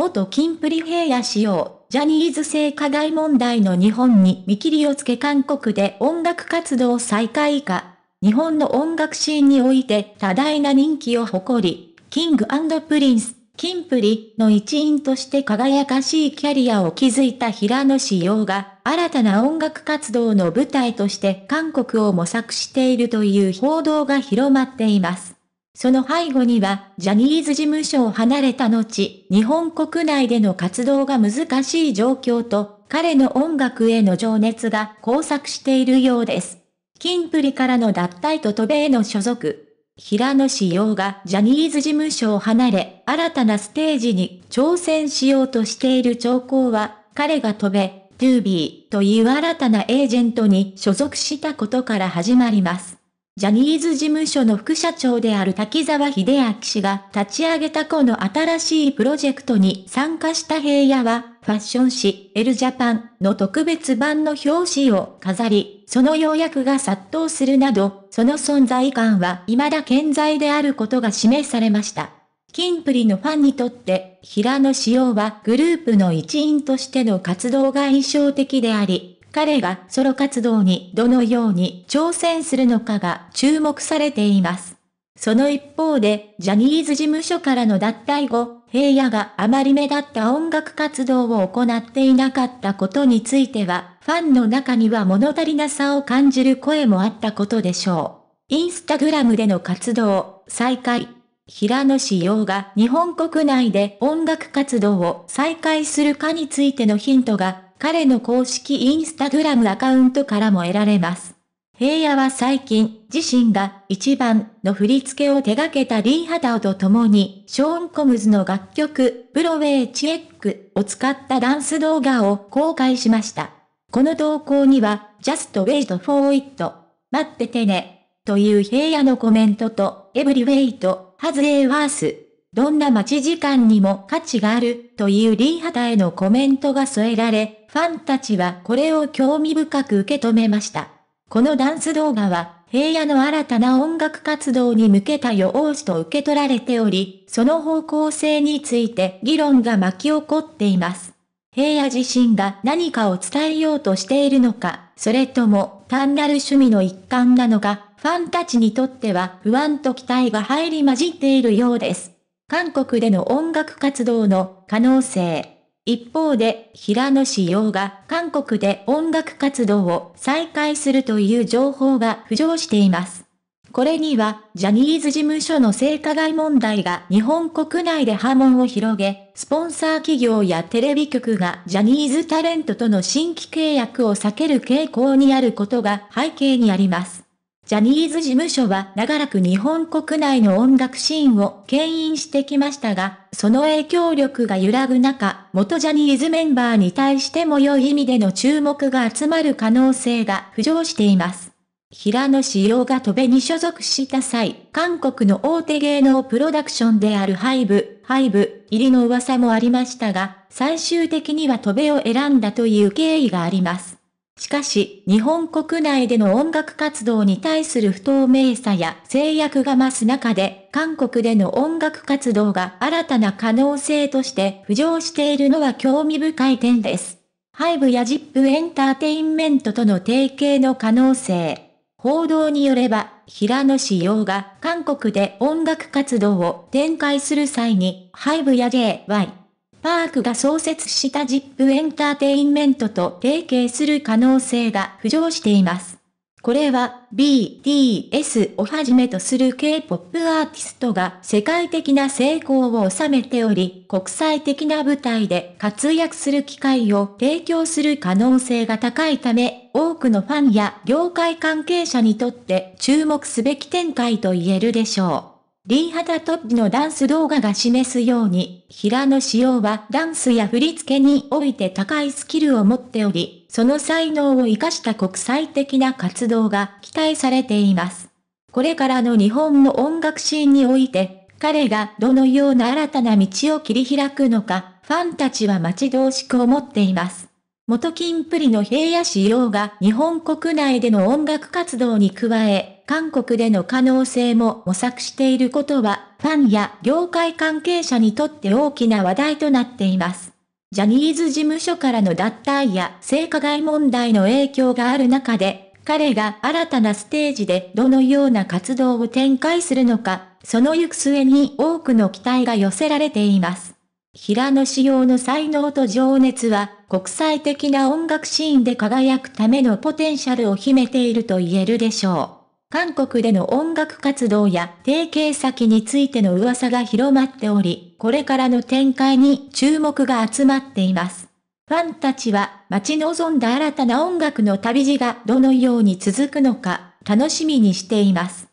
元金プリ平野仕様、ジャニーズ性加害問題の日本に見切りをつけ韓国で音楽活動再開か。日本の音楽シーンにおいて多大な人気を誇り、キングプリンス、キンプリの一員として輝かしいキャリアを築いた平野紫耀が、新たな音楽活動の舞台として韓国を模索しているという報道が広まっています。その背後には、ジャニーズ事務所を離れた後、日本国内での活動が難しい状況と、彼の音楽への情熱が交錯しているようです。キンプリからの脱退と渡米への所属。平野志陽がジャニーズ事務所を離れ、新たなステージに挑戦しようとしている兆候は、彼が渡米、トゥービーという新たなエージェントに所属したことから始まります。ジャニーズ事務所の副社長である滝沢秀明氏が立ち上げたこの新しいプロジェクトに参加した平野は、ファッション誌、エルジャパンの特別版の表紙を飾り、その要約が殺到するなど、その存在感は未だ健在であることが示されました。キンプリのファンにとって、平野紫耀はグループの一員としての活動が印象的であり、彼がソロ活動にどのように挑戦するのかが注目されています。その一方で、ジャニーズ事務所からの脱退後、平野があまり目立った音楽活動を行っていなかったことについては、ファンの中には物足りなさを感じる声もあったことでしょう。インスタグラムでの活動、再開。平野志陽が日本国内で音楽活動を再開するかについてのヒントが彼の公式インスタグラムアカウントからも得られます。平野は最近、自身が一番の振り付けを手掛けたリー・ハタオと共に、ショーン・コムズの楽曲、ブロウェイ・チェックを使ったダンス動画を公開しました。この投稿には、Just Wait for It、待っててね、という平野のコメントと、Every Wait、Has a Worth、どんな待ち時間にも価値がある、というリー・ハタへのコメントが添えられ、ファンたちはこれを興味深く受け止めました。このダンス動画は、平野の新たな音楽活動に向けた予応しと受け取られており、その方向性について議論が巻き起こっています。平野自身が何かを伝えようとしているのか、それとも単なる趣味の一環なのか、ファンたちにとっては不安と期待が入り混じっているようです。韓国での音楽活動の可能性。一方で、平野紫耀が韓国で音楽活動を再開するという情報が浮上しています。これには、ジャニーズ事務所の性加害問題が日本国内で波紋を広げ、スポンサー企業やテレビ局がジャニーズタレントとの新規契約を避ける傾向にあることが背景にあります。ジャニーズ事務所は長らく日本国内の音楽シーンを牽引してきましたが、その影響力が揺らぐ中、元ジャニーズメンバーに対しても良い意味での注目が集まる可能性が浮上しています。平野志陽が戸部に所属した際、韓国の大手芸能プロダクションであるハイブ、ハイブ入りの噂もありましたが、最終的には戸部を選んだという経緯があります。しかし、日本国内での音楽活動に対する不透明さや制約が増す中で、韓国での音楽活動が新たな可能性として浮上しているのは興味深い点です。ハイブやジップエンターテインメントとの提携の可能性。報道によれば、平野志陽が韓国で音楽活動を展開する際に、ハイブや JY、パークが創設したジップエンターテインメントと提携する可能性が浮上しています。これは BTS をはじめとする K-POP アーティストが世界的な成功を収めており、国際的な舞台で活躍する機会を提供する可能性が高いため、多くのファンや業界関係者にとって注目すべき展開と言えるでしょう。リーハタトップのダンス動画が示すように、平野紫耀はダンスや振り付けにおいて高いスキルを持っており、その才能を活かした国際的な活動が期待されています。これからの日本の音楽シーンにおいて、彼がどのような新たな道を切り開くのか、ファンたちは待ち遠しく思っています。元金プリの平野紫耀が日本国内での音楽活動に加え、韓国での可能性も模索していることは、ファンや業界関係者にとって大きな話題となっています。ジャニーズ事務所からの脱退や性加害問題の影響がある中で、彼が新たなステージでどのような活動を展開するのか、その行く末に多くの期待が寄せられています。平野仕様の才能と情熱は、国際的な音楽シーンで輝くためのポテンシャルを秘めていると言えるでしょう。韓国での音楽活動や提携先についての噂が広まっており、これからの展開に注目が集まっています。ファンたちは待ち望んだ新たな音楽の旅路がどのように続くのか楽しみにしています。